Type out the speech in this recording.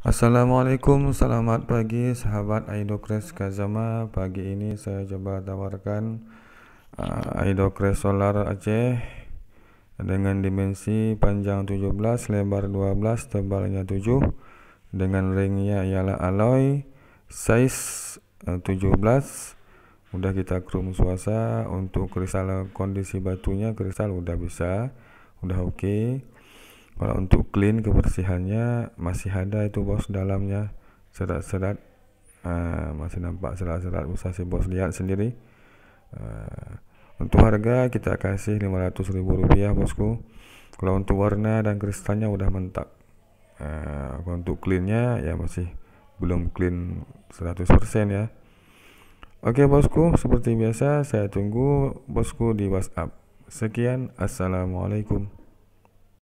Assalamualaikum, selamat pagi sahabat Aidocres Kazama. Pagi ini saya coba tawarkan uh, Aidokres Solar Aceh dengan dimensi panjang 17, lebar 12, tebalnya 7 dengan ringnya ialah alloy size uh, 17 udah kita krum suasa untuk kristal kondisi batunya kristal udah bisa udah oke okay kalau untuk clean kebersihannya masih ada itu bos dalamnya serat-serat uh, masih nampak serat-serat bisa si bos lihat sendiri uh, untuk harga kita kasih 500 ribu rupiah bosku kalau untuk warna dan kristalnya udah mentak uh, eh, kalau untuk cleannya ya masih belum clean 100% ya Oke bosku, seperti biasa saya tunggu bosku di WhatsApp. Sekian, assalamualaikum.